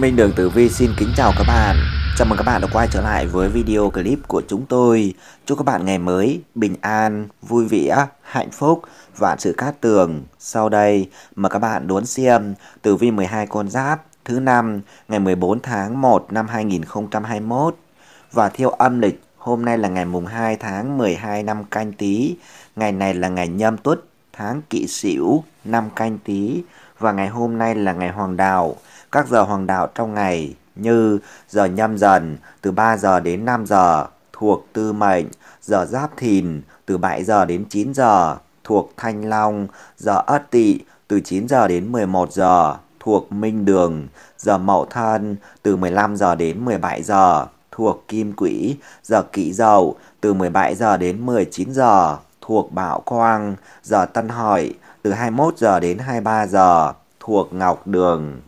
Minh Đường Tử Vi xin kính chào các bạn Chào mừng các bạn đã quay trở lại với video clip của chúng tôi Chúc các bạn ngày mới bình an, vui vẻ, hạnh phúc và sự cát tường Sau đây mà các bạn đón xem Tử Vi 12 con giáp thứ năm ngày 14 tháng 1 năm 2021 Và theo âm lịch hôm nay là ngày mùng 2 tháng 12 năm canh tí Ngày này là ngày nhâm tuất tháng kỵ sửu, năm canh tý và ngày hôm nay là ngày hoàng đạo. Các giờ hoàng đạo trong ngày như giờ nhâm dần từ 3 giờ đến 5 giờ thuộc tư mệnh, giờ giáp thìn từ 7 giờ đến 9 giờ thuộc thanh long, giờ ất tỵ từ 9 giờ đến 11 giờ thuộc minh đường, giờ mậu thân từ 15 giờ đến 17 giờ thuộc kim quỹ, giờ kỷ dậu từ 17 giờ đến 19 giờ thuộc Bảo Quang, giờ Tân Hợi, từ 21 giờ đến 23 giờ, thuộc Ngọc Đường.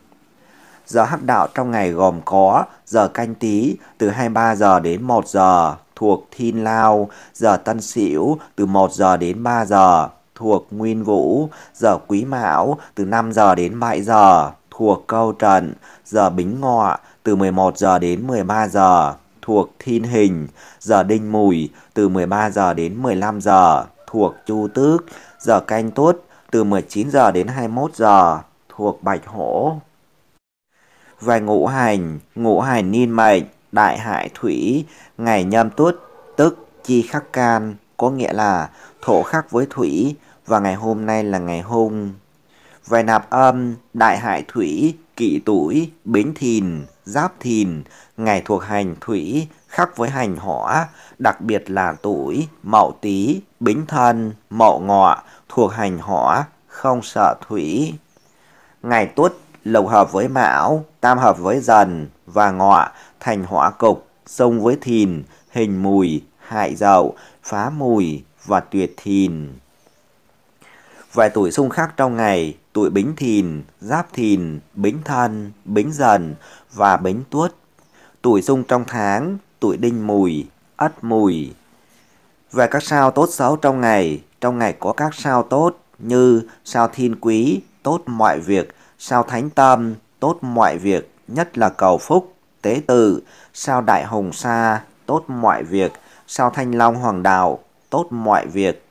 Giờ hắc đạo trong ngày gồm có giờ canh tí từ 23 giờ đến 1 giờ thuộc Thiên Lao, giờ Tân Sửu từ 1 giờ đến 3 giờ thuộc Nguyên Vũ, giờ Quý Mão từ 5 giờ đến 7 giờ thuộc Câu Trần, giờ Bính Ngọ từ 11 giờ đến 13 giờ thuộc Thiên Hình, giờ Đinh Mùi từ 13 giờ đến 15 giờ thuộc Chu Tước, giờ Canh Tuất từ 19 giờ đến 21 giờ thuộc Bạch Hổ. Về ngũ hành, ngũ hành niên mệnh, đại hại thủy, ngày nhâm tuất, tức chi khắc can, có nghĩa là thổ khắc với thủy và ngày hôm nay là ngày hung. Về nạp âm, đại hại thủy, kỵ tuổi, bến thìn, giáp thìn, ngày thuộc hành thủy, khắc với hành hỏa, đặc biệt là tuổi, mậu tý, bính thân, mậu ngọ, thuộc hành hỏa, không sợ thủy. Ngày tuất lộc hợp với mão, tam hợp với dần và ngọ, thành hỏa cục, xông với thìn, hình mùi, hại dậu, phá mùi và tuyệt thìn. Vài tuổi xung khắc trong ngày tuổi Bính Thìn, Giáp Thìn, Bính Thân, Bính Dần và Bính Tuất. Tuổi Dung trong tháng, tuổi Đinh Mùi, Ất Mùi. Về các sao tốt xấu trong ngày, trong ngày có các sao tốt như sao Thiên Quý, tốt mọi việc, sao Thánh Tâm, tốt mọi việc, nhất là cầu phúc, tế tự, sao Đại Hồng Sa, tốt mọi việc, sao Thanh Long Hoàng Đạo, tốt mọi việc,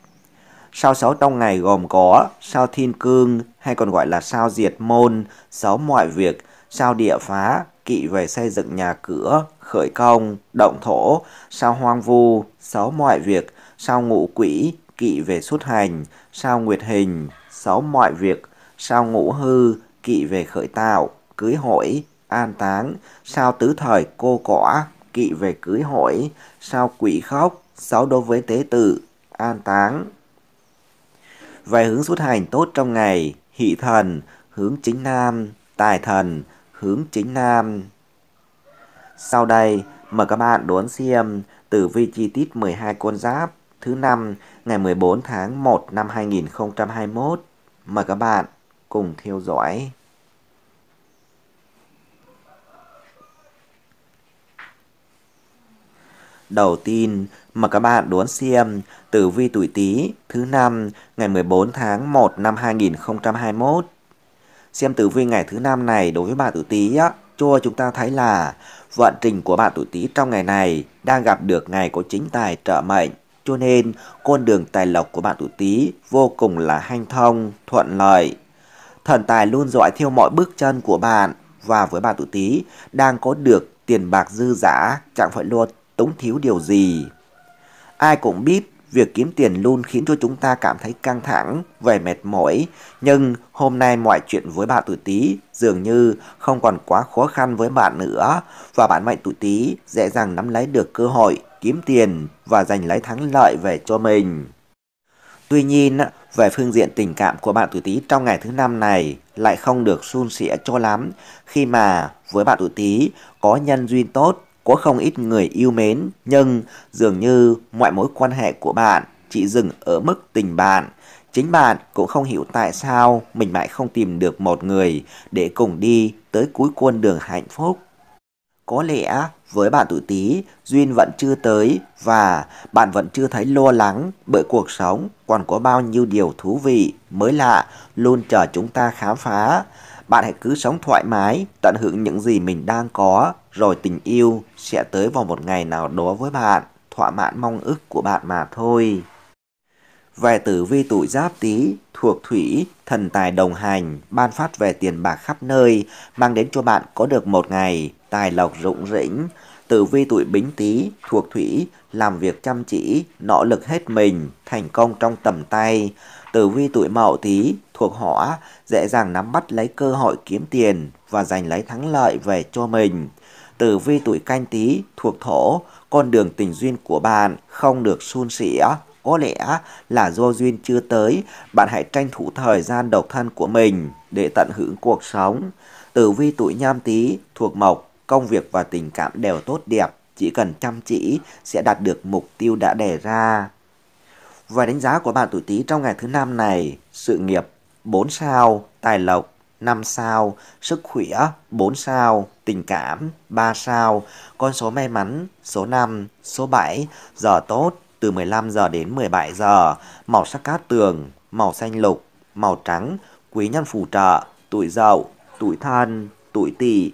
Sao sáu trong ngày gồm có sao thiên cương hay còn gọi là sao diệt môn, sáu mọi việc, sao địa phá, kỵ về xây dựng nhà cửa, khởi công, động thổ, sao hoang vu, sáu mọi việc, sao ngũ quỷ kỵ về xuất hành, sao nguyệt hình, sáu mọi việc, sao ngũ hư, kỵ về khởi tạo, cưới hỏi, an táng, sao tứ thời cô cỏ, kỵ về cưới hỏi, sao quỷ khóc, sáu đối với tế tử an táng, vài hướng xuất hành tốt trong ngày, hỷ thần, hướng chính nam, tài thần, hướng chính nam. Sau đây, mời các bạn đón xem tử vi chi tiết 12 con giáp thứ năm ngày 14 tháng 1 năm 2021. Mời các bạn cùng theo dõi. đầu tiên mà các bạn đón xem tử vi tuổi Tý thứ năm ngày 14 tháng 1 năm 2021. Xem tử vi ngày thứ năm này đối với bạn tuổi Tý á, cho chúng ta thấy là vận trình của bạn tuổi Tý trong ngày này đang gặp được ngày có chính tài trợ mệnh, cho nên con đường tài lộc của bạn tuổi Tý vô cùng là hanh thông, thuận lợi. Thần tài luôn dõi theo mọi bước chân của bạn và với bạn tuổi Tý đang có được tiền bạc dư giả, chẳng phải luôn Tống thiếu điều gì. Ai cũng biết việc kiếm tiền luôn khiến cho chúng ta cảm thấy căng thẳng, vẻ mệt mỏi. Nhưng hôm nay mọi chuyện với bạn tuổi Tý dường như không còn quá khó khăn với bạn nữa và bạn mệnh tuổi Tý dễ dàng nắm lấy được cơ hội kiếm tiền và giành lấy thắng lợi về cho mình. Tuy nhiên, về phương diện tình cảm của bạn tuổi Tý trong ngày thứ năm này lại không được suôn sẻ cho lắm khi mà với bạn tuổi Tý có nhân duyên tốt có không ít người yêu mến, nhưng dường như mọi mối quan hệ của bạn chỉ dừng ở mức tình bạn. Chính bạn cũng không hiểu tại sao mình mãi không tìm được một người để cùng đi tới cuối con đường hạnh phúc. Có lẽ với bạn tuổi Tý, duyên vẫn chưa tới và bạn vẫn chưa thấy lo lắng bởi cuộc sống còn có bao nhiêu điều thú vị, mới lạ luôn chờ chúng ta khám phá. Bạn hãy cứ sống thoải mái, tận hưởng những gì mình đang có, rồi tình yêu sẽ tới vào một ngày nào đó với bạn, thỏa mãn mong ước của bạn mà thôi. Về tử vi tuổi giáp tý thuộc thủy, thần tài đồng hành, ban phát về tiền bạc khắp nơi, mang đến cho bạn có được một ngày, tài lộc rụng rĩnh. Tử vi tuổi bính tý thuộc thủy, làm việc chăm chỉ, nỗ lực hết mình, thành công trong tầm tay. Tử vi tuổi mậu tý thuộc họ dễ dàng nắm bắt lấy cơ hội kiếm tiền và giành lấy thắng lợi về cho mình. Tử vi tuổi canh tí thuộc thổ, con đường tình duyên của bạn không được suôn sẻ. Có lẽ là do duyên chưa tới, bạn hãy tranh thủ thời gian độc thân của mình để tận hưởng cuộc sống. Tử vi tuổi nhâm tí thuộc mộc, công việc và tình cảm đều tốt đẹp, chỉ cần chăm chỉ sẽ đạt được mục tiêu đã đề ra. Và đánh giá của bạn tuổi Tý trong ngày thứ năm này, sự nghiệp 4 sao, tài lộc 5 sao, sức khỏe 4 sao, tình cảm 3 sao, con số may mắn số 5, số 7, giờ tốt từ 15 giờ đến 17 giờ, màu sắc cát tường, màu xanh lục, màu trắng, quý nhân phù trợ, tuổi dậu, tuổi thân, tuổi tỵ,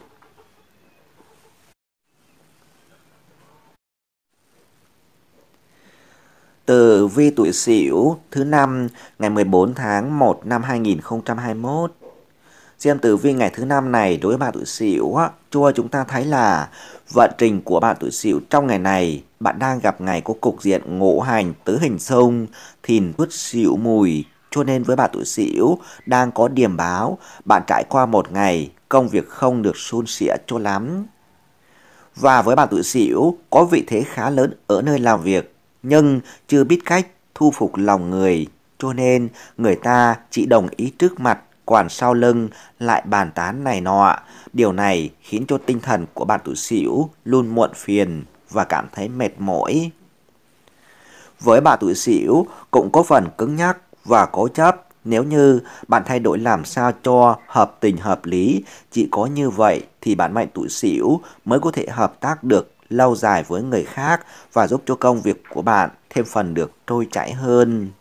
Từ vi tuổi Sửu thứ năm ngày 14 tháng 1 năm 2021. Xem tử vi ngày thứ năm này đối với bạn tuổi Sửu á, cho chúng ta thấy là vận trình của bạn tuổi Sửu trong ngày này, bạn đang gặp ngày có cục diện ngũ hành tứ hình xung, thìn tuất Sửu mùi, cho nên với bạn tuổi Sửu đang có điểm báo bạn trải qua một ngày công việc không được suôn sẻ cho lắm. Và với bạn tuổi Sửu có vị thế khá lớn ở nơi làm việc nhưng chưa biết cách thu phục lòng người, cho nên người ta chỉ đồng ý trước mặt, quản sau lưng lại bàn tán này nọ. Điều này khiến cho tinh thần của bạn tử xỉu luôn muộn phiền và cảm thấy mệt mỏi. Với bà tuổi xỉu cũng có phần cứng nhắc và cố chấp nếu như bạn thay đổi làm sao cho hợp tình hợp lý, chỉ có như vậy thì bạn mạnh tuổi xỉu mới có thể hợp tác được lâu dài với người khác và giúp cho công việc của bạn thêm phần được trôi chảy hơn.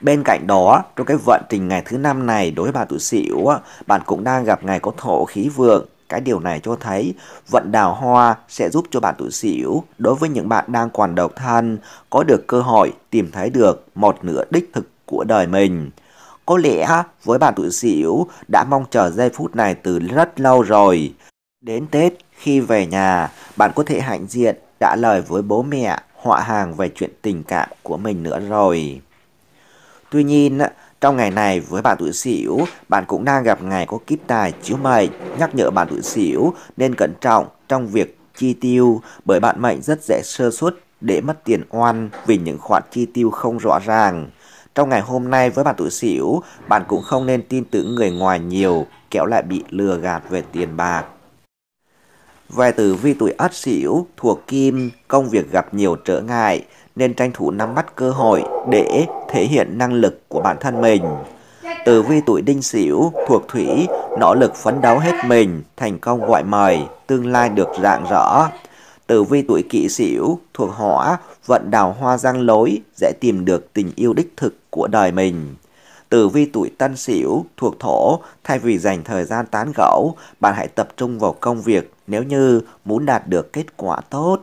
Bên cạnh đó, trong cái vận trình ngày thứ năm này đối với bà tuổi Sửu, bạn cũng đang gặp ngày có thổ khí vượng. Cái điều này cho thấy vận đào hoa sẽ giúp cho bạn tuổi Sửu đối với những bạn đang còn độc thân có được cơ hội tìm thấy được một nửa đích thực của đời mình. Có lẽ với bạn tuổi Sửu đã mong chờ giây phút này từ rất lâu rồi. Đến Tết, khi về nhà, bạn có thể hạnh diện đã lời với bố mẹ họa hàng về chuyện tình cảm của mình nữa rồi. Tuy nhiên, trong ngày này với bạn tuổi Sửu, bạn cũng đang gặp ngày có kiếp tài chiếu mệnh, nhắc nhở bạn tuổi Sửu nên cẩn trọng trong việc chi tiêu bởi bạn mệnh rất dễ sơ suất để mất tiền oan vì những khoản chi tiêu không rõ ràng. Trong ngày hôm nay với bạn tuổi Sửu, bạn cũng không nên tin tưởng người ngoài nhiều, kẻo lại bị lừa gạt về tiền bạc. Về tử vi tuổi ất sửu thuộc kim, công việc gặp nhiều trở ngại, nên tranh thủ nắm bắt cơ hội để thể hiện năng lực của bản thân mình. Tử vi tuổi đinh sửu thuộc thủy, nỗ lực phấn đấu hết mình, thành công gọi mời, tương lai được rạng rõ. Tử vi tuổi kỷ sửu thuộc hỏa, vận đào hoa giang lối, dễ tìm được tình yêu đích thực của đời mình. Tử vi tuổi tân sửu thuộc thổ, thay vì dành thời gian tán gẫu, bạn hãy tập trung vào công việc nếu như muốn đạt được kết quả tốt.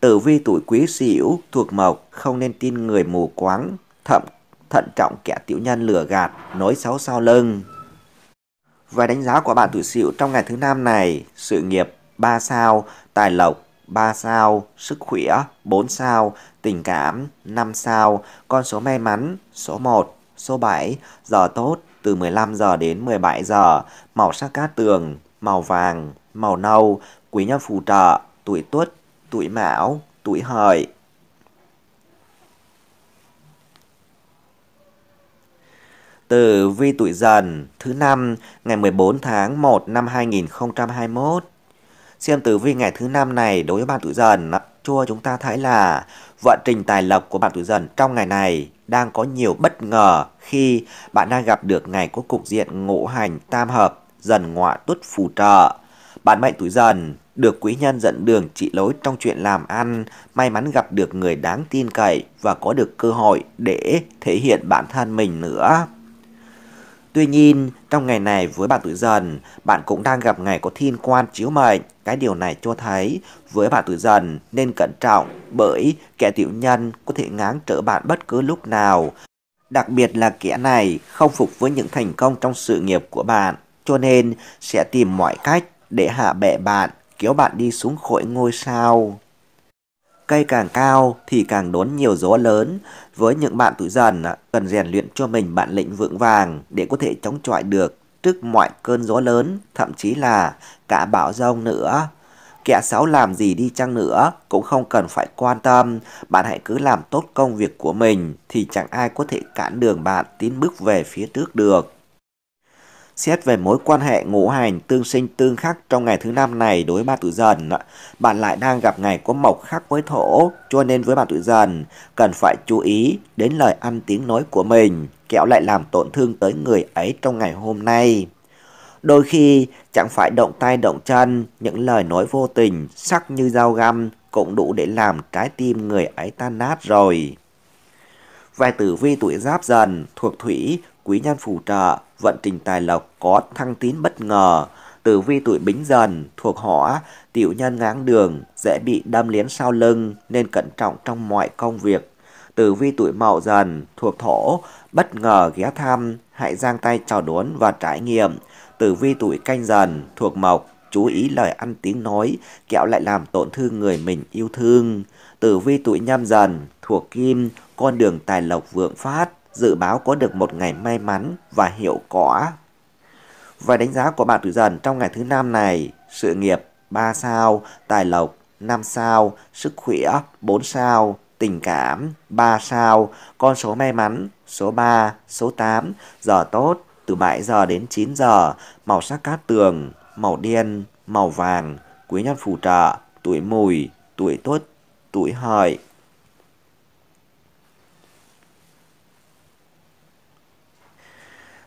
Tử vi tuổi quý sửu thuộc mộc, không nên tin người mù quáng, thậm thận trọng kẻ tiểu nhân lừa gạt, nói xấu sau lưng. Và đánh giá của bạn tuổi sửu trong ngày thứ năm này, sự nghiệp 3 sao, tài lộc 3 sao, sức khỏe 4 sao, tình cảm 5 sao, con số may mắn số 1. Số 7, giờ tốt từ 15 giờ đến 17 giờ, màu sắc cát tường, màu vàng, màu nâu, quý nhân phù trợ, tuổi tuất, tuổi mão, tuổi hợi. từ vi tuổi dần thứ năm ngày 14 tháng 1 năm 2021. Xem tử vi ngày thứ năm này đối với bạn tuổi dần cho chúng ta thấy là vận trình tài lộc của bạn tuổi dần trong ngày này đang có nhiều bất ngờ khi bạn đang gặp được ngày có cục diện ngũ hành tam hợp dần ngọa tuất phù trợ. Bạn mệnh tuổi dần được quý nhân dẫn đường trị lối trong chuyện làm ăn, may mắn gặp được người đáng tin cậy và có được cơ hội để thể hiện bản thân mình nữa. Tuy nhiên, trong ngày này với bạn tuổi dần, bạn cũng đang gặp ngày có thiên quan chiếu mệnh. Cái điều này cho thấy với bạn tuổi dần nên cẩn trọng bởi kẻ tiểu nhân có thể ngáng trở bạn bất cứ lúc nào. Đặc biệt là kẻ này không phục với những thành công trong sự nghiệp của bạn, cho nên sẽ tìm mọi cách để hạ bệ bạn, kéo bạn đi xuống khỏi ngôi sao. Cây càng cao thì càng đốn nhiều gió lớn. Với những bạn tuổi dần, cần rèn luyện cho mình bản lĩnh vững vàng để có thể chống chọi được trước mọi cơn gió lớn, thậm chí là cả bão rông nữa. Kẻ xấu làm gì đi chăng nữa cũng không cần phải quan tâm, bạn hãy cứ làm tốt công việc của mình thì chẳng ai có thể cản đường bạn tiến bước về phía trước được. Xét về mối quan hệ ngũ hành tương sinh tương khắc trong ngày thứ năm này đối với bạn tuổi dần, bạn lại đang gặp ngày có mộc khắc với thổ, cho nên với bạn tuổi dần cần phải chú ý đến lời ăn tiếng nói của mình, kẹo lại làm tổn thương tới người ấy trong ngày hôm nay. Đôi khi chẳng phải động tay động chân, những lời nói vô tình, sắc như dao găm cũng đủ để làm trái tim người ấy tan nát rồi. Vài tử vi tuổi giáp dần thuộc thủy, quý nhân phù trợ, vận trình tài lộc có thăng tiến bất ngờ, tử vi tuổi bính dần thuộc hỏa, tiểu nhân ngáng đường, dễ bị đâm liến sau lưng nên cẩn trọng trong mọi công việc. Tử vi tuổi mậu dần thuộc thổ, bất ngờ ghé thăm, hãy giang tay chào đón và trải nghiệm. Tử vi tuổi canh dần thuộc mộc, chú ý lời ăn tiếng nói, kẹo lại làm tổn thương người mình yêu thương. Tử vi tuổi nhâm dần thuộc kim, con đường tài lộc vượng phát dự báo có được một ngày may mắn và hiệu quả. Và đánh giá của bạn tuổi dần trong ngày thứ năm này, sự nghiệp 3 sao, tài lộc 5 sao, sức khỏe 4 sao, tình cảm 3 sao, con số may mắn số 3, số 8, giờ tốt từ 7 giờ đến 9 giờ, màu sắc cát tường, màu đen, màu vàng, quý nhân phù trợ, tuổi mùi, tuổi tuất, tuổi hợi,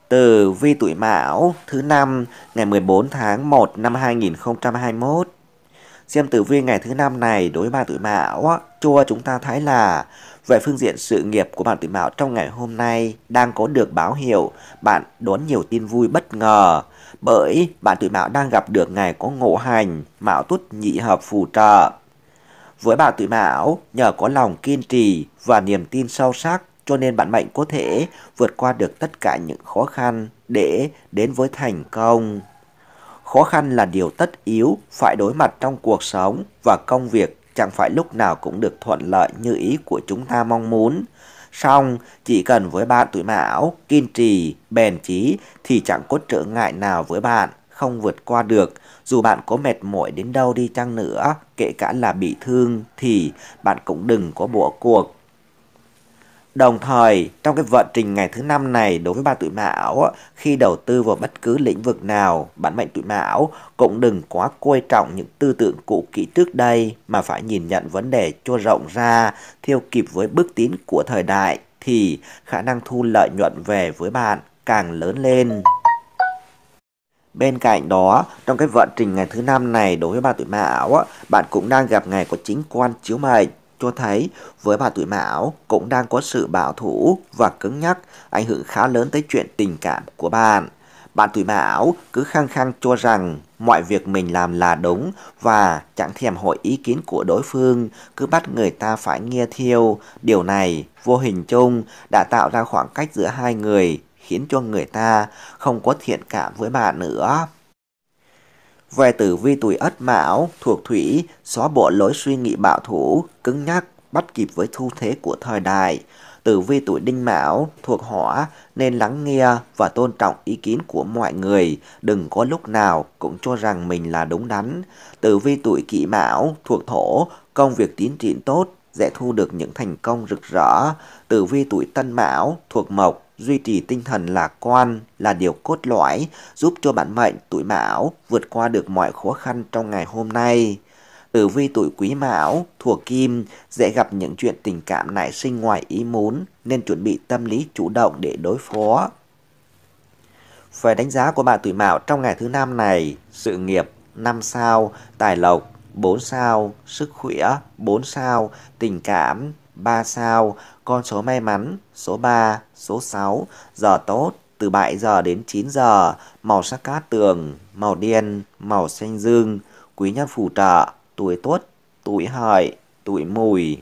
từ vi tuổi Mão thứ năm ngày 14 tháng 1 năm 2021. Xem tử vi ngày thứ năm này đối với bạn tuổi Mão, cho chúng ta thấy là về phương diện sự nghiệp của bạn tuổi Mão trong ngày hôm nay đang có được báo hiệu bạn đón nhiều tin vui bất ngờ bởi bạn tuổi Mão đang gặp được ngày có ngộ hành, Mão tuất nhị hợp phù trợ. Với bạn tuổi Mão, nhờ có lòng kiên trì và niềm tin sâu sắc cho nên bạn mạnh có thể vượt qua được tất cả những khó khăn để đến với thành công. Khó khăn là điều tất yếu phải đối mặt trong cuộc sống và công việc chẳng phải lúc nào cũng được thuận lợi như ý của chúng ta mong muốn. Song, chỉ cần với bạn tuổi mão, kiên trì, bền chí thì chẳng có trở ngại nào với bạn không vượt qua được. Dù bạn có mệt mỏi đến đâu đi chăng nữa, kể cả là bị thương thì bạn cũng đừng có bỏ cuộc Đồng thời, trong cái vận trình ngày thứ năm này đối với bạn tuổi Mão, khi đầu tư vào bất cứ lĩnh vực nào, bản mệnh tuổi Mão cũng đừng quá coi trọng những tư tưởng cũ kỹ trước đây mà phải nhìn nhận vấn đề cho rộng ra, theo kịp với bước tiến của thời đại thì khả năng thu lợi nhuận về với bạn càng lớn lên. Bên cạnh đó, trong cái vận trình ngày thứ năm này đối với bạn tuổi Mão, bạn cũng đang gặp ngày có chính quan chiếu mệnh cho thấy với bà tuổi mão cũng đang có sự bảo thủ và cứng nhắc ảnh hưởng khá lớn tới chuyện tình cảm của bạn. Bạn tuổi mão cứ khăng khăng cho rằng mọi việc mình làm là đúng và chẳng thèm hỏi ý kiến của đối phương, cứ bắt người ta phải nghe theo. Điều này vô hình chung đã tạo ra khoảng cách giữa hai người khiến cho người ta không có thiện cảm với bạn nữa về tử vi tuổi ất mão thuộc thủy xóa bỏ lối suy nghĩ bảo thủ cứng nhắc bắt kịp với xu thế của thời đại tử vi tuổi đinh mão thuộc hỏa nên lắng nghe và tôn trọng ý kiến của mọi người đừng có lúc nào cũng cho rằng mình là đúng đắn tử vi tuổi kỷ mão thuộc thổ công việc tiến triển tốt sẽ thu được những thành công rực rỡ. Tử vi tuổi Tân Mão thuộc mộc, duy trì tinh thần lạc quan là điều cốt lõi giúp cho bản mệnh tuổi Mão vượt qua được mọi khó khăn trong ngày hôm nay. Tử vi tuổi Quý Mão thuộc Kim dễ gặp những chuyện tình cảm nảy sinh ngoài ý muốn nên chuẩn bị tâm lý chủ động để đối phó. Về đánh giá của bạn tuổi Mão trong ngày thứ năm này, sự nghiệp năm sao, tài lộc 4 sao, sức khỏe 4 sao, tình cảm 3 sao, con số may mắn số 3, số 6, giờ tốt từ 7 giờ đến 9 giờ, màu sắc cát tường, màu đen, màu xanh dương, quý nhân phù trợ, tuổi tuất, tuổi hợi, tuổi mùi.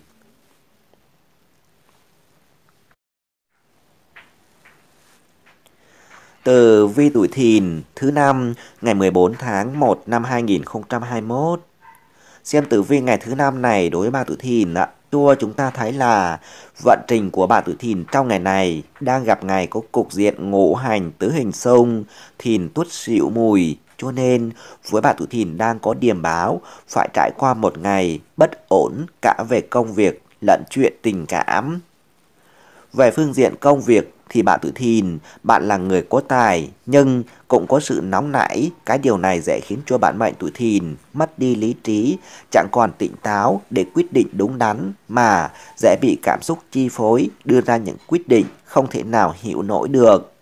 Từ vi tuổi thìn thứ năm ngày 14 tháng 1 năm 2021 Xem tử vi ngày thứ năm này đối với bạn tuổi thìn ạ. Chua chúng ta thấy là vận trình của bạn tuổi thìn trong ngày này đang gặp ngày có cục diện ngũ hành tứ hình sông, thìn tuất xịu mùi, cho nên với bạn tuổi thìn đang có điểm báo phải trải qua một ngày bất ổn cả về công việc lẫn chuyện tình cảm. Về phương diện công việc, thì bạn tự thìn, bạn là người có tài, nhưng cũng có sự nóng nảy, cái điều này dễ khiến cho bạn mệnh tuổi thìn mất đi lý trí, chẳng còn tỉnh táo để quyết định đúng đắn, mà dễ bị cảm xúc chi phối, đưa ra những quyết định không thể nào hiểu nổi được.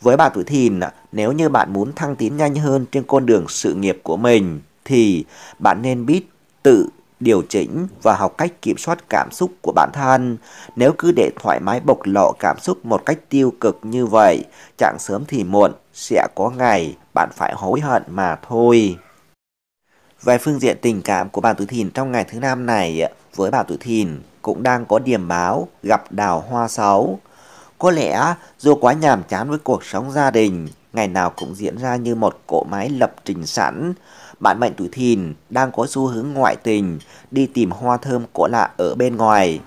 Với bạn tuổi thìn, nếu như bạn muốn thăng tiến nhanh hơn trên con đường sự nghiệp của mình, thì bạn nên biết tự điều chỉnh và học cách kiểm soát cảm xúc của bản thân. Nếu cứ để thoải mái bộc lộ cảm xúc một cách tiêu cực như vậy, chẳng sớm thì muộn, sẽ có ngày bạn phải hối hận mà thôi. Về phương diện tình cảm của bạn tuổi thìn trong ngày thứ năm này, với bạn tuổi thìn cũng đang có điểm báo gặp đào hoa xấu. Có lẽ do quá nhàm chán với cuộc sống gia đình, ngày nào cũng diễn ra như một cỗ máy lập trình sẵn, bạn mệnh tuổi thìn đang có xu hướng ngoại tình, đi tìm hoa thơm cỗ lạ ở bên ngoài.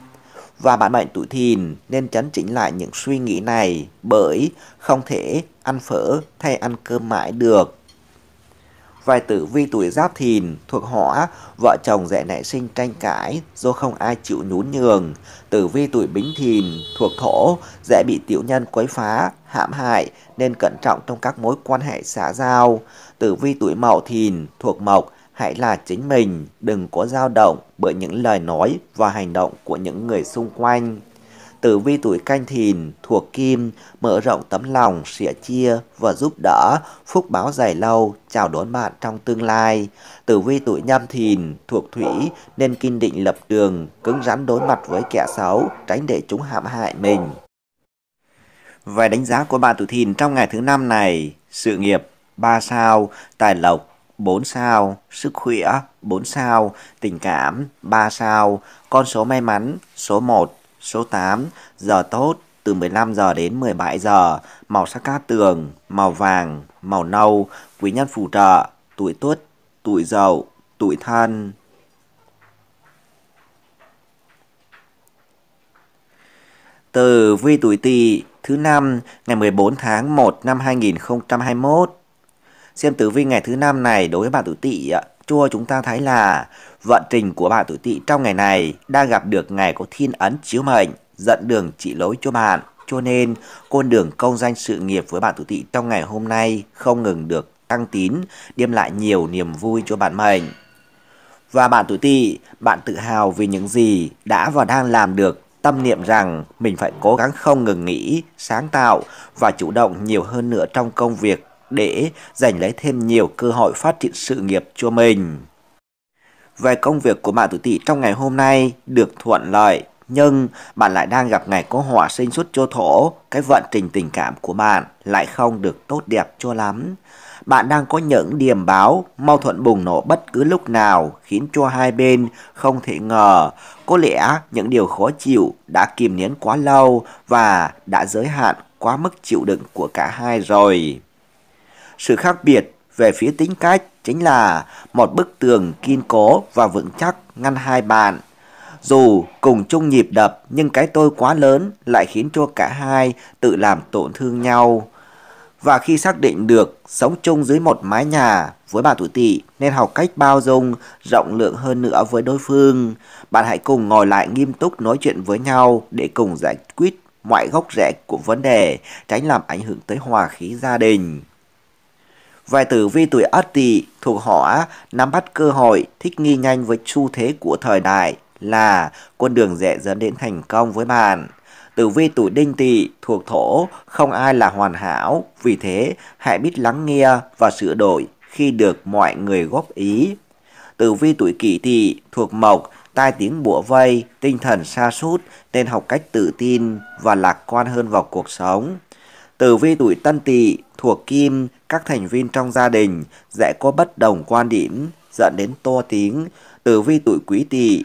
Và bạn mệnh tuổi thìn nên chấn chỉnh lại những suy nghĩ này bởi không thể ăn phở thay ăn cơm mãi được vài tử vi tuổi giáp thìn thuộc hỏa, vợ chồng dễ nảy sinh tranh cãi do không ai chịu nhún nhường. Tử vi tuổi bính thìn thuộc thổ, dễ bị tiểu nhân quấy phá, hãm hại nên cẩn trọng trong các mối quan hệ xã giao. Tử vi tuổi mậu thìn thuộc mộc, hãy là chính mình, đừng có dao động bởi những lời nói và hành động của những người xung quanh tử vi tuổi canh thìn thuộc kim mở rộng tấm lòng sẻ chia và giúp đỡ phúc báo dài lâu chào đón bạn trong tương lai tử vi tuổi nhâm thìn thuộc thủy nên kiên định lập đường cứng rắn đối mặt với kẻ xấu tránh để chúng hãm hại mình về đánh giá của bạn tuổi thìn trong ngày thứ năm này sự nghiệp 3 sao tài lộc 4 sao, sức khỏe 4 sao, tình cảm 3 sao, con số may mắn số 1, Số 8. Giờ tốt từ 15 giờ đến 17 giờ, màu sắc cát tường, màu vàng, màu nâu, quý nhân phù trợ, tuổi tuất, tuổi dậu, tuổi thân. Từ vi tuổi tỵ thứ năm ngày 14 tháng 1 năm 2021. Xem tử vi ngày thứ năm này đối với bạn tuổi tỵ, chua chúng ta thấy là vận trình của bạn tuổi tỵ trong ngày này đang gặp được ngày có thiên ấn chiếu mệnh, dẫn đường chỉ lối cho bạn. Cho nên, con đường công danh sự nghiệp với bạn tuổi tỵ trong ngày hôm nay không ngừng được tăng tín, đem lại nhiều niềm vui cho bạn mệnh Và bạn tuổi tỵ, bạn tự hào vì những gì đã và đang làm được tâm niệm rằng mình phải cố gắng không ngừng nghĩ sáng tạo và chủ động nhiều hơn nữa trong công việc để giành lấy thêm nhiều cơ hội phát triển sự nghiệp cho mình về công việc của bạn tuổi tỵ trong ngày hôm nay được thuận lợi nhưng bạn lại đang gặp ngày có hỏa sinh xuất cho thổ, cái vận trình tình cảm của bạn lại không được tốt đẹp cho lắm. Bạn đang có những điểm báo mâu thuẫn bùng nổ bất cứ lúc nào khiến cho hai bên không thể ngờ. Có lẽ những điều khó chịu đã kìm nén quá lâu và đã giới hạn quá mức chịu đựng của cả hai rồi. Sự khác biệt về phía tính cách chính là một bức tường kiên cố và vững chắc ngăn hai bạn. Dù cùng chung nhịp đập nhưng cái tôi quá lớn lại khiến cho cả hai tự làm tổn thương nhau. Và khi xác định được sống chung dưới một mái nhà với bà tuổi tỵ nên học cách bao dung, rộng lượng hơn nữa với đối phương. Bạn hãy cùng ngồi lại nghiêm túc nói chuyện với nhau để cùng giải quyết mọi gốc rễ của vấn đề, tránh làm ảnh hưởng tới hòa khí gia đình. Vài tử vi tuổi Ất Tỵ thuộc hỏa nắm bắt cơ hội, thích nghi nhanh với xu thế của thời đại là con đường dễ dẫn đến thành công với bạn. Tử vi tuổi Đinh Tỵ thuộc thổ, không ai là hoàn hảo, vì thế hãy biết lắng nghe và sửa đổi khi được mọi người góp ý. Tử vi tuổi Kỷ Tỵ thuộc mộc, tai tiếng bủa vây, tinh thần xa sút nên học cách tự tin và lạc quan hơn vào cuộc sống. Tử vi tuổi tân tỵ thuộc kim, các thành viên trong gia đình sẽ có bất đồng quan điểm dẫn đến to tiếng. Tử vi tuổi quý tỵ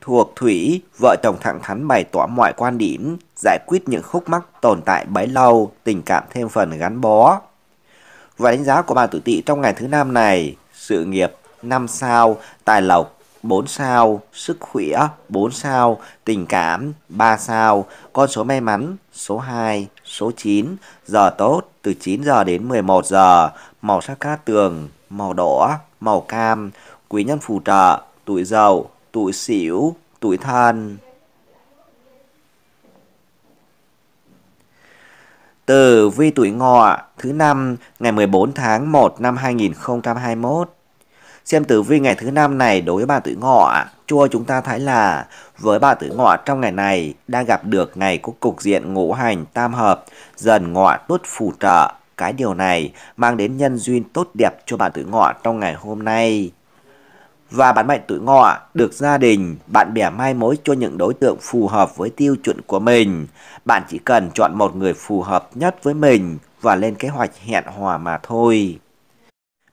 thuộc thủy, vợ chồng thẳng thắn bày tỏ mọi quan điểm, giải quyết những khúc mắc tồn tại bấy lâu, tình cảm thêm phần gắn bó. Và đánh giá của bà tuổi tỵ trong ngày thứ năm này, sự nghiệp năm sao, tài lộc 4 sao, sức khỏe 4 sao, tình cảm 3 sao, con số may mắn số 2, số 9, giờ tốt từ 9 giờ đến 11 giờ, màu sắc cát tường màu đỏ, màu cam, quý nhân phù trợ, tuổi dậu, tuổi sửu, tuổi thân. Từ vi tuổi ngọ thứ năm ngày 14 tháng 1 năm 2021 Xem tử vi ngày thứ năm này đối với bà tuổi ngọ, chua chúng ta thấy là với bà tuổi ngọ trong ngày này đang gặp được ngày có cục diện ngũ hành tam hợp, dần ngọ tốt phù trợ. Cái điều này mang đến nhân duyên tốt đẹp cho bà tuổi ngọ trong ngày hôm nay. Và bạn mệnh tuổi ngọ được gia đình, bạn bè mai mối cho những đối tượng phù hợp với tiêu chuẩn của mình. Bạn chỉ cần chọn một người phù hợp nhất với mình và lên kế hoạch hẹn hòa mà thôi.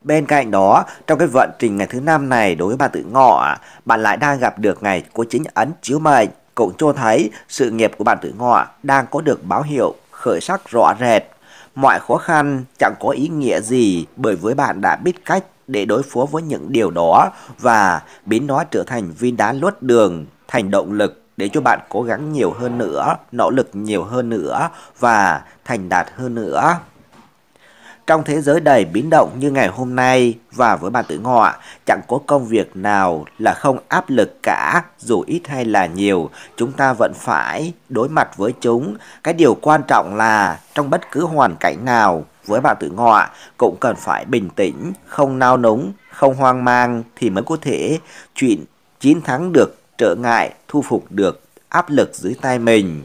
Bên cạnh đó, trong cái vận trình ngày thứ năm này đối với bà tự ngọ, bạn lại đang gặp được ngày của chính ấn chiếu mệnh, cũng cho thấy sự nghiệp của bạn tự ngọ đang có được báo hiệu khởi sắc rõ rệt. Mọi khó khăn chẳng có ý nghĩa gì bởi với bạn đã biết cách để đối phó với những điều đó và biến nó trở thành viên đá lót đường, thành động lực để cho bạn cố gắng nhiều hơn nữa, nỗ lực nhiều hơn nữa và thành đạt hơn nữa. Trong thế giới đầy biến động như ngày hôm nay và với bạn tử ngọ, chẳng có công việc nào là không áp lực cả, dù ít hay là nhiều, chúng ta vẫn phải đối mặt với chúng. Cái điều quan trọng là trong bất cứ hoàn cảnh nào, với bạn tử ngọ cũng cần phải bình tĩnh, không nao núng, không hoang mang thì mới có thể chuyện chiến thắng được trở ngại, thu phục được áp lực dưới tay mình.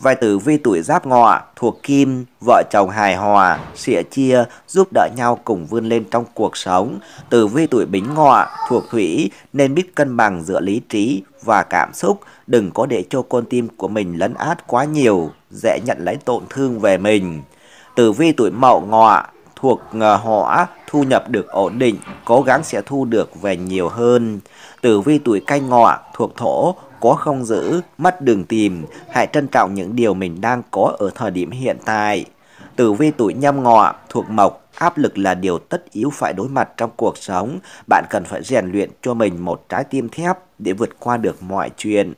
Vai tử vi tuổi giáp ngọ thuộc kim, vợ chồng hài hòa, sẻ chia, giúp đỡ nhau cùng vươn lên trong cuộc sống. Tử vi tuổi bính ngọ thuộc thủy nên biết cân bằng giữa lý trí và cảm xúc, đừng có để cho con tim của mình lấn át quá nhiều, dễ nhận lấy tổn thương về mình. Tử vi tuổi mậu ngọ thuộc ờ, hỏa thu nhập được ổn định, cố gắng sẽ thu được về nhiều hơn. Tử vi tuổi canh ngọ thuộc thổ có không giữ, mất đường tìm, hãy trân trọng những điều mình đang có ở thời điểm hiện tại. Tử vi tuổi nhâm ngọ, thuộc mộc, áp lực là điều tất yếu phải đối mặt trong cuộc sống. Bạn cần phải rèn luyện cho mình một trái tim thép để vượt qua được mọi chuyện.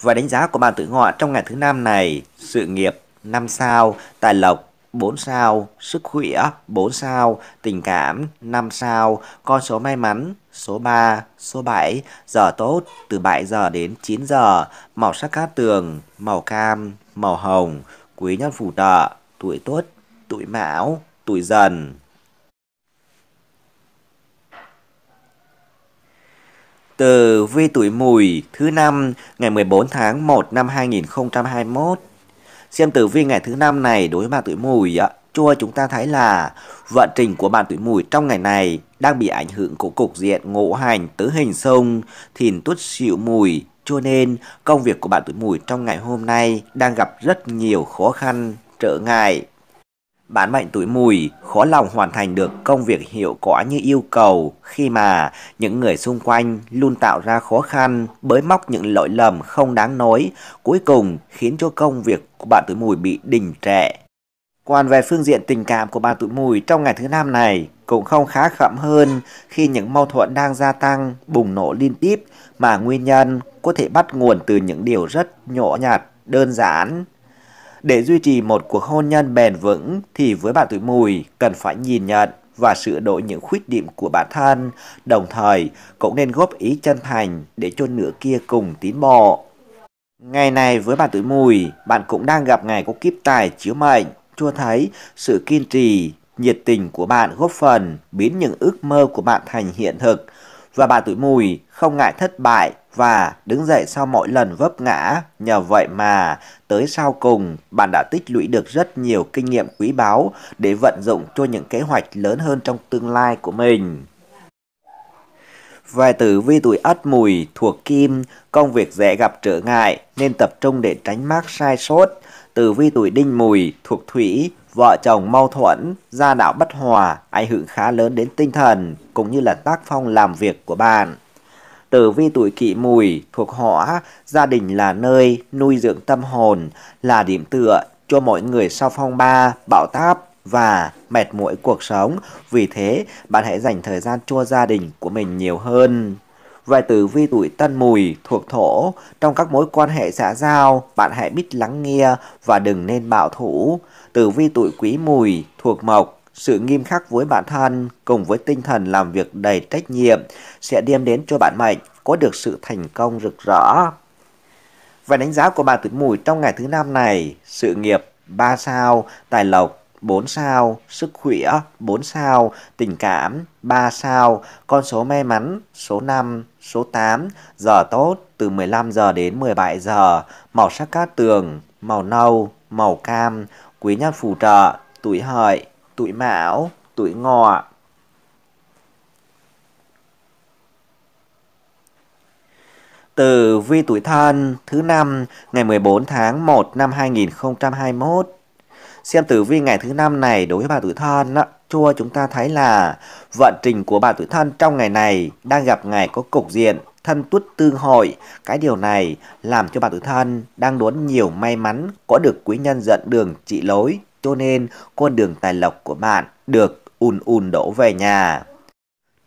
Và đánh giá của bạn tử ngọ trong ngày thứ năm này, sự nghiệp năm sao, tài lộc 4 sao, sức khỏe 4 sao, tình cảm 5 sao, con số may mắn số 3, số 7, giờ tốt từ 7 giờ đến 9 giờ, màu sắc cát tường, màu cam, màu hồng, quý nhân phù trợ, tuổi tốt, tuổi mão, tuổi dần. Từ vi tuổi mùi thứ năm ngày 14 tháng 1 năm 2021 Xem tử vi ngày thứ năm này đối với bạn tuổi mùi ạ. Chua chúng ta thấy là vận trình của bạn tuổi mùi trong ngày này đang bị ảnh hưởng của cục diện ngũ hành tứ hình sông, thìn tuất xịu mùi, cho nên công việc của bạn tuổi mùi trong ngày hôm nay đang gặp rất nhiều khó khăn, trở ngại. Bán bệnh túi mùi khó lòng hoàn thành được công việc hiệu quả như yêu cầu khi mà những người xung quanh luôn tạo ra khó khăn, bới móc những lỗi lầm không đáng nói, cuối cùng khiến cho công việc của bạn túi mùi bị đình trệ. Còn về phương diện tình cảm của bạn tuổi mùi trong ngày thứ năm này cũng không khá khẩm hơn khi những mâu thuẫn đang gia tăng, bùng nổ liên tiếp mà nguyên nhân có thể bắt nguồn từ những điều rất nhỏ nhặt, đơn giản. Để duy trì một cuộc hôn nhân bền vững thì với bạn tuổi mùi cần phải nhìn nhận và sửa đổi những khuyết điểm của bản thân, đồng thời cũng nên góp ý chân thành để cho nửa kia cùng tiến bộ. Ngày này với bạn tuổi mùi, bạn cũng đang gặp ngày có kiếp tài chiếu mệnh, cho thấy sự kiên trì, nhiệt tình của bạn góp phần biến những ước mơ của bạn thành hiện thực, và bà tuổi mùi không ngại thất bại và đứng dậy sau mỗi lần vấp ngã. Nhờ vậy mà tới sau cùng bạn đã tích lũy được rất nhiều kinh nghiệm quý báu để vận dụng cho những kế hoạch lớn hơn trong tương lai của mình. Về tử vi tuổi ất mùi thuộc kim, công việc dễ gặp trở ngại nên tập trung để tránh mắc sai sót. Tử vi tuổi đinh mùi thuộc thủy, vợ chồng mâu thuẫn, gia đạo bất hòa, ảnh hưởng khá lớn đến tinh thần cũng như là tác phong làm việc của bạn. Tử vi tuổi kỵ mùi thuộc họ gia đình là nơi nuôi dưỡng tâm hồn, là điểm tựa cho mọi người sau phong ba, bão táp và mệt mỏi cuộc sống. Vì thế, bạn hãy dành thời gian cho gia đình của mình nhiều hơn. Về tử vi tuổi tân mùi thuộc thổ, trong các mối quan hệ xã giao, bạn hãy biết lắng nghe và đừng nên bạo thủ tử vi tuổi quý mùi thuộc mộc sự nghiêm khắc với bản thân cùng với tinh thần làm việc đầy trách nhiệm sẽ đem đến cho bạn mệnh có được sự thành công rực rỡ. Và đánh giá của bạn tuổi mùi trong ngày thứ năm này, sự nghiệp 3 sao, tài lộc 4 sao, sức khỏe 4 sao, tình cảm 3 sao, con số may mắn số 5, số 8, giờ tốt từ 15 giờ đến 17 giờ, màu sắc cát tường, màu nâu, màu cam, quý nhân phù trợ, tuổi hợi, tuổi mão, tuổi ngọ. Từ vi tuổi thân thứ năm ngày 14 tháng 1 năm 2021. Xem tử vi ngày thứ năm này đối với bà tuổi thân đó, chua chúng ta thấy là vận trình của bà tuổi thân trong ngày này đang gặp ngày có cục diện thân tuất tương hội. Cái điều này làm cho bạn tuổi thân đang đốn nhiều may mắn có được quý nhân dẫn đường trị lối, cho nên con đường tài lộc của bạn được ùn ùn đổ về nhà.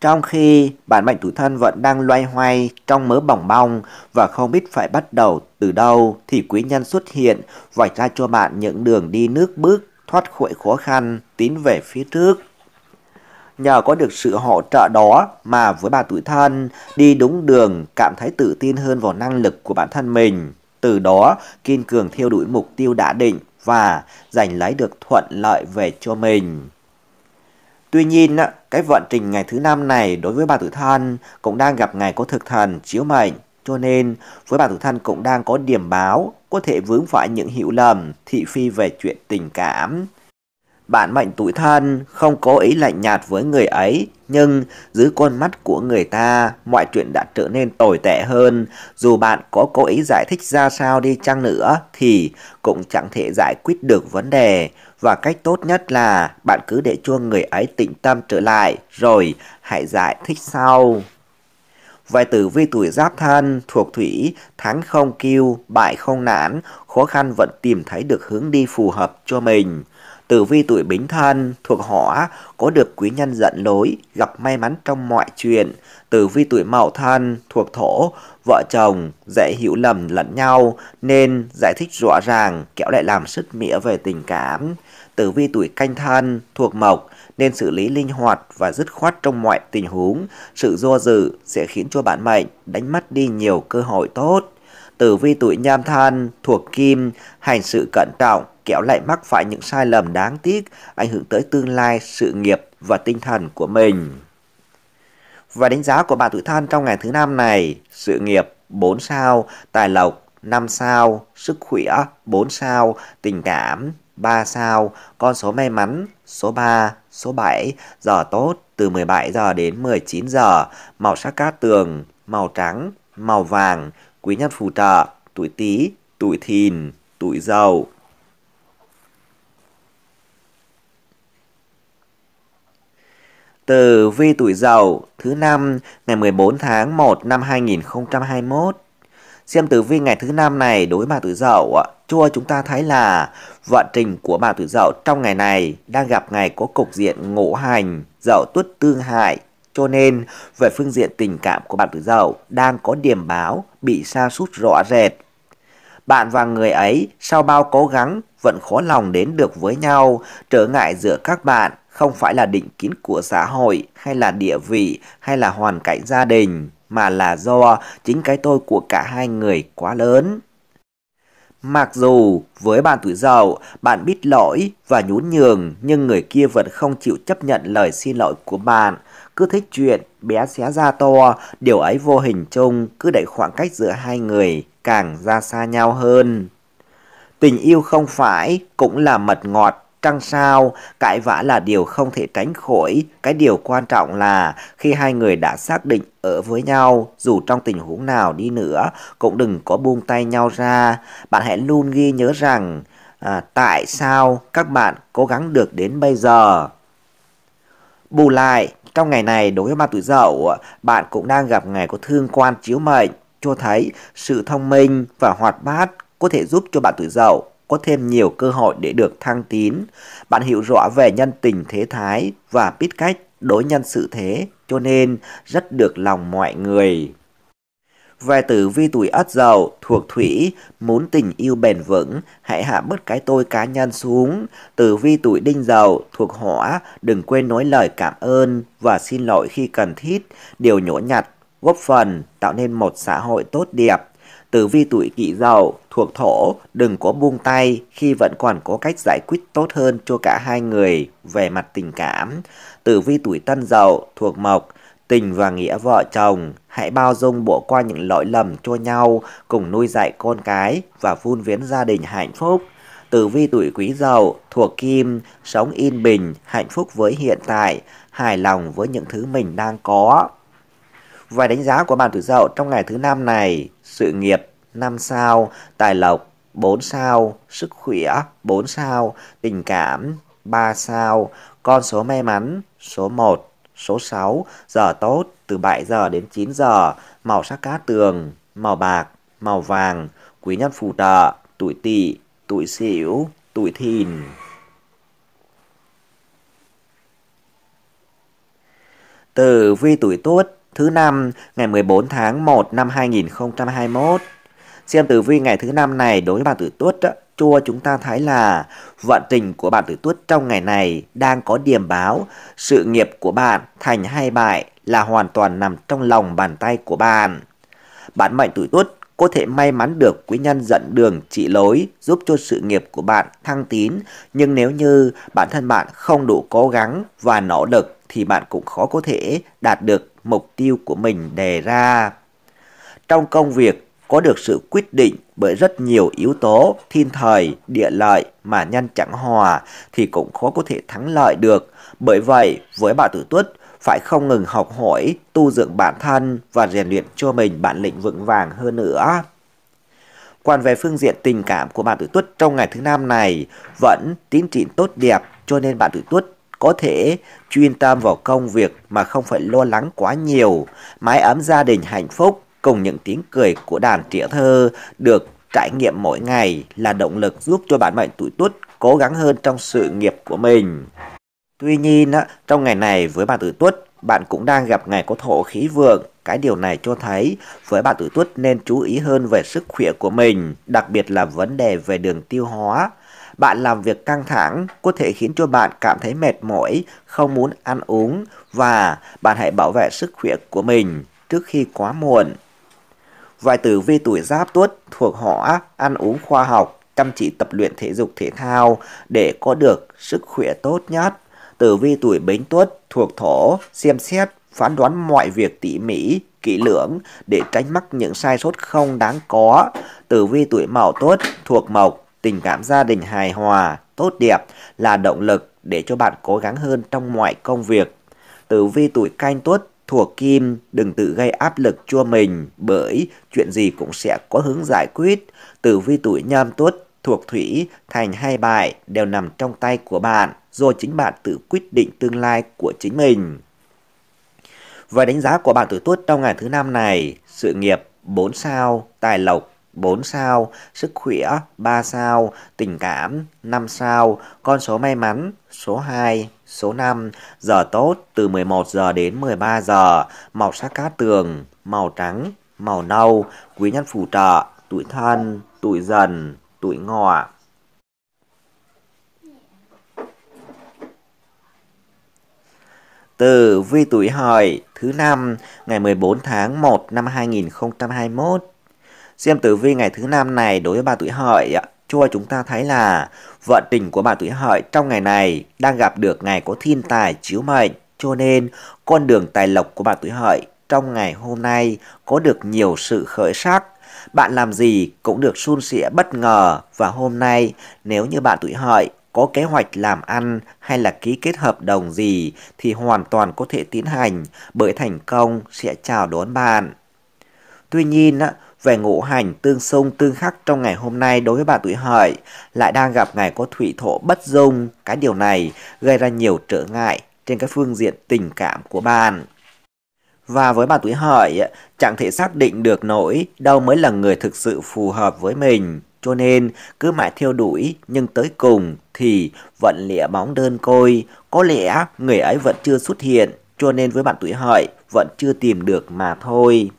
Trong khi bạn mệnh tuổi thân vẫn đang loay hoay trong mớ bỏng bong và không biết phải bắt đầu từ đâu thì quý nhân xuất hiện vạch ra cho bạn những đường đi nước bước thoát khỏi khó khăn tiến về phía trước. Nhờ có được sự hỗ trợ đó mà với bà tuổi thân đi đúng đường cảm thấy tự tin hơn vào năng lực của bản thân mình. Từ đó kiên cường theo đuổi mục tiêu đã định và giành lấy được thuận lợi về cho mình. Tuy nhiên, cái vận trình ngày thứ năm này đối với bà tuổi thân cũng đang gặp ngày có thực thần chiếu mệnh, cho nên với bà tuổi thân cũng đang có điểm báo có thể vướng phải những hiểu lầm thị phi về chuyện tình cảm. Bạn mạnh tủi thân, không cố ý lạnh nhạt với người ấy, nhưng dưới con mắt của người ta, mọi chuyện đã trở nên tồi tệ hơn. Dù bạn có cố ý giải thích ra sao đi chăng nữa, thì cũng chẳng thể giải quyết được vấn đề. Và cách tốt nhất là bạn cứ để cho người ấy tĩnh tâm trở lại, rồi hãy giải thích sau. vài tử vi tuổi giáp thân, thuộc thủy, thắng không kiêu, bại không nản, khó khăn vẫn tìm thấy được hướng đi phù hợp cho mình. Tử vi tuổi Bính Thân thuộc hỏa có được quý nhân dẫn lối, gặp may mắn trong mọi chuyện. Tử vi tuổi Mậu Thân thuộc thổ, vợ chồng dễ hiểu lầm lẫn nhau nên giải thích rõ ràng kẻo lại làm sứt mĩa về tình cảm. Tử vi tuổi Canh Thân thuộc mộc nên xử lý linh hoạt và dứt khoát trong mọi tình huống. Sự do dự sẽ khiến cho bản mệnh đánh mất đi nhiều cơ hội tốt tử vi tuổi nham Thân thuộc kim, hành sự cẩn trọng, kéo lại mắc phải những sai lầm đáng tiếc, ảnh hưởng tới tương lai, sự nghiệp và tinh thần của mình. Và đánh giá của bạn tuổi thân trong ngày thứ năm này, sự nghiệp 4 sao, tài lộc 5 sao, sức khỏe 4 sao, tình cảm 3 sao, con số may mắn số 3, số 7, giờ tốt từ 17 giờ đến 19 giờ, màu sắc cát tường, màu trắng, màu vàng, quý nhân phù trợ, tuổi Tý, tuổi Thìn, tuổi Dậu. Từ vi tuổi Dậu thứ năm ngày 14 tháng 1 năm 2021. Xem tử vi ngày thứ năm này đối với bà tuổi Dậu, cho chúng ta thấy là vận trình của bà tuổi Dậu trong ngày này đang gặp ngày có cục diện ngũ hành, Dậu tuất tương hại, cho nên về phương diện tình cảm của bạn tuổi Dậu đang có điểm báo bị sa sút rõ rệt. Bạn và người ấy sau bao cố gắng vẫn khó lòng đến được với nhau, trở ngại giữa các bạn không phải là định kiến của xã hội hay là địa vị hay là hoàn cảnh gia đình mà là do chính cái tôi của cả hai người quá lớn. Mặc dù với bạn tuổi dậu, bạn biết lỗi và nhún nhường nhưng người kia vẫn không chịu chấp nhận lời xin lỗi của bạn. Cứ thích chuyện bé xé ra to, điều ấy vô hình chung cứ đẩy khoảng cách giữa hai người càng ra xa nhau hơn. Tình yêu không phải cũng là mật ngọt Trăng sao, cãi vã là điều không thể tránh khỏi, cái điều quan trọng là khi hai người đã xác định ở với nhau, dù trong tình huống nào đi nữa, cũng đừng có buông tay nhau ra. Bạn hãy luôn ghi nhớ rằng, à, tại sao các bạn cố gắng được đến bây giờ? Bù lại, trong ngày này đối với ba tuổi dậu, bạn cũng đang gặp ngày có thương quan chiếu mệnh, cho thấy sự thông minh và hoạt bát có thể giúp cho bạn tuổi dậu có thêm nhiều cơ hội để được thăng tín. Bạn hiểu rõ về nhân tình thế thái và biết cách đối nhân xử thế, cho nên rất được lòng mọi người. Về tử vi tuổi ất dậu thuộc thủy, muốn tình yêu bền vững, hãy hạ bớt cái tôi cá nhân xuống. Tử vi tuổi đinh dậu thuộc hỏa, đừng quên nói lời cảm ơn và xin lỗi khi cần thiết, điều nhổ nhặt, góp phần tạo nên một xã hội tốt đẹp. Tử vi tuổi kỷ dậu thuộc thổ đừng có buông tay khi vẫn còn có cách giải quyết tốt hơn cho cả hai người về mặt tình cảm. Tử vi tuổi tân dậu thuộc mộc, tình và nghĩa vợ chồng, hãy bao dung bỏ qua những lỗi lầm cho nhau, cùng nuôi dạy con cái và vun viễn gia đình hạnh phúc. Tử vi tuổi quý dậu thuộc kim, sống yên bình, hạnh phúc với hiện tại, hài lòng với những thứ mình đang có. Vài đánh giá của bạn tuổi dậu trong ngày thứ năm này, sự nghiệp 5 sao, tài lộc 4 sao, sức khỏe 4 sao, tình cảm 3 sao, con số may mắn số 1, số 6, giờ tốt từ 7 giờ đến 9 giờ, màu sắc cá tường, màu bạc, màu vàng, quý nhân phù trợ, tuổi tỵ, tuổi sửu, tuổi thìn. từ vi tuổi Tuất thứ năm ngày 14 tháng 1 năm 2021 Xem tử vi ngày thứ năm này đối với bạn tử tuất chua chúng ta thấy là vận trình của bạn tử tuất trong ngày này đang có điểm báo sự nghiệp của bạn thành hay bại là hoàn toàn nằm trong lòng bàn tay của bạn. Bạn mệnh tuổi tuất có thể may mắn được quý nhân dẫn đường chỉ lối giúp cho sự nghiệp của bạn thăng tín, nhưng nếu như bản thân bạn không đủ cố gắng và nỗ lực thì bạn cũng khó có thể đạt được mục tiêu của mình đề ra. Trong công việc có được sự quyết định bởi rất nhiều yếu tố thiên thời, địa lợi mà nhân chẳng hòa thì cũng khó có thể thắng lợi được. Bởi vậy, với bà Tử Tuất, phải không ngừng học hỏi, tu dưỡng bản thân và rèn luyện cho mình bản lĩnh vững vàng hơn nữa. quan về phương diện tình cảm của bạn tử tuất trong ngày thứ năm này vẫn tín trị tốt đẹp cho nên bạn tử tuất có thể chuyên tâm vào công việc mà không phải lo lắng quá nhiều, mái ấm gia đình hạnh phúc, cùng những tiếng cười của đàn trẻ thơ được trải nghiệm mỗi ngày là động lực giúp cho bạn mệnh tuổi tuất cố gắng hơn trong sự nghiệp của mình. Tuy nhiên, trong ngày này với bạn tuổi tuất, bạn cũng đang gặp ngày có thổ khí vượng. Cái điều này cho thấy với bạn tuổi tuất nên chú ý hơn về sức khỏe của mình, đặc biệt là vấn đề về đường tiêu hóa. Bạn làm việc căng thẳng có thể khiến cho bạn cảm thấy mệt mỏi, không muốn ăn uống và bạn hãy bảo vệ sức khỏe của mình trước khi quá muộn. Vài tử vi tuổi giáp tuất thuộc họ ăn uống khoa học, chăm chỉ tập luyện thể dục thể thao để có được sức khỏe tốt nhất. Tử vi tuổi bính tuất thuộc thổ, xem xét, phán đoán mọi việc tỉ mỉ, kỹ lưỡng để tránh mắc những sai sót không đáng có. Tử vi tuổi mậu tuất thuộc mộc, tình cảm gia đình hài hòa, tốt đẹp là động lực để cho bạn cố gắng hơn trong mọi công việc. Tử vi tuổi canh tuất thuộc Kim đừng tự gây áp lực cho mình bởi chuyện gì cũng sẽ có hướng giải quyết. Tử vi tuổi nhâm tuất, thuộc thủy, thành hai bài đều nằm trong tay của bạn, do chính bạn tự quyết định tương lai của chính mình. Và đánh giá của bạn tuổi tuất trong ngày thứ năm này, sự nghiệp 4 sao, tài lộc 4 sao, sức khỏe 3 sao, tình cảm 5 sao, con số may mắn số 2. Số 5, giờ tốt từ 11 giờ đến 13 giờ, màu sắc cát tường, màu trắng, màu nâu, quý nhân phù trợ, tuổi thân, tuổi dần, tuổi ngọ. Từ vi tuổi hợi thứ năm ngày 14 tháng 1 năm 2021. Xem tử vi ngày thứ năm này đối với ba tuổi hợi ạ cho chúng ta thấy là vận tình của bạn tuổi hợi trong ngày này đang gặp được ngày có thiên tài chiếu mệnh. Cho nên con đường tài lộc của bạn tuổi hợi trong ngày hôm nay có được nhiều sự khởi sắc. Bạn làm gì cũng được suôn sẻ bất ngờ và hôm nay nếu như bạn tuổi hợi có kế hoạch làm ăn hay là ký kết hợp đồng gì thì hoàn toàn có thể tiến hành bởi thành công sẽ chào đón bạn. Tuy nhiên, về ngũ hành tương xung tương khắc trong ngày hôm nay đối với bạn tuổi hợi lại đang gặp ngày có thủy thổ bất dung. Cái điều này gây ra nhiều trở ngại trên các phương diện tình cảm của bạn. Và với bà tuổi hợi, chẳng thể xác định được nỗi đâu mới là người thực sự phù hợp với mình. Cho nên cứ mãi theo đuổi nhưng tới cùng thì vẫn lẻ bóng đơn côi. Có lẽ người ấy vẫn chưa xuất hiện cho nên với bạn tuổi hợi vẫn chưa tìm được mà thôi.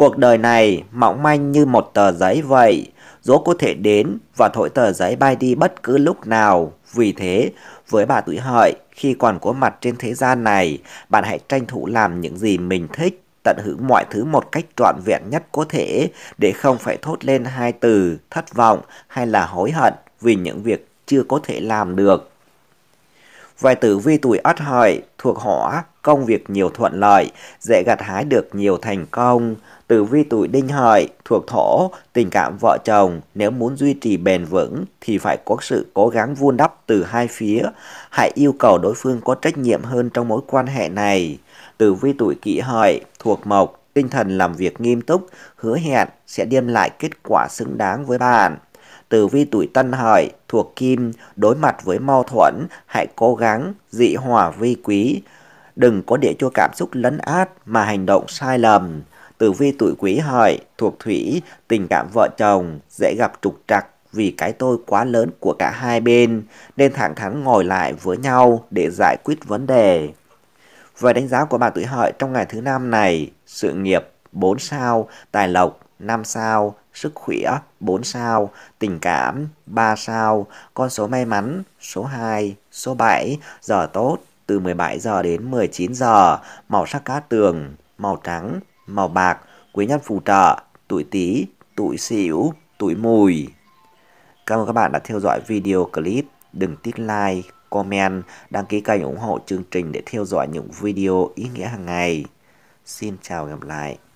Cuộc đời này mỏng manh như một tờ giấy vậy, gió có thể đến và thổi tờ giấy bay đi bất cứ lúc nào. Vì thế, với bà tuổi hợi, khi còn có mặt trên thế gian này, bạn hãy tranh thủ làm những gì mình thích, tận hưởng mọi thứ một cách trọn vẹn nhất có thể, để không phải thốt lên hai từ thất vọng hay là hối hận vì những việc chưa có thể làm được. Vài tử vi tuổi ất hợi thuộc hỏa, công việc nhiều thuận lợi, dễ gặt hái được nhiều thành công, Tử vi tuổi đinh hợi thuộc thổ, tình cảm vợ chồng nếu muốn duy trì bền vững thì phải có sự cố gắng vun đắp từ hai phía. Hãy yêu cầu đối phương có trách nhiệm hơn trong mối quan hệ này. Tử vi tuổi kỷ hợi thuộc mộc, tinh thần làm việc nghiêm túc, hứa hẹn sẽ đem lại kết quả xứng đáng với bạn. Tử vi tuổi tân hợi thuộc kim, đối mặt với mâu thuẫn, hãy cố gắng dị hòa vi quý. Đừng có để cho cảm xúc lấn át mà hành động sai lầm. Tử vi tuổi quý hợi thuộc thủy, tình cảm vợ chồng dễ gặp trục trặc vì cái tôi quá lớn của cả hai bên nên thẳng thắn ngồi lại với nhau để giải quyết vấn đề. Về đánh giá của bạn tuổi hợi trong ngày thứ năm này, sự nghiệp 4 sao, tài lộc 5 sao, sức khỏe 4 sao, tình cảm 3 sao, con số may mắn số 2, số 7, giờ tốt từ 17 giờ đến 19 giờ, màu sắc cát tường, màu trắng, màu bạc, quý nhân phù trợ, tuổi Tý, tuổi Sửu, tuổi Mùi. Cảm ơn các bạn đã theo dõi video clip. Đừng tiếc like, comment, đăng ký kênh ủng hộ chương trình để theo dõi những video ý nghĩa hàng ngày. Xin chào và gặp lại.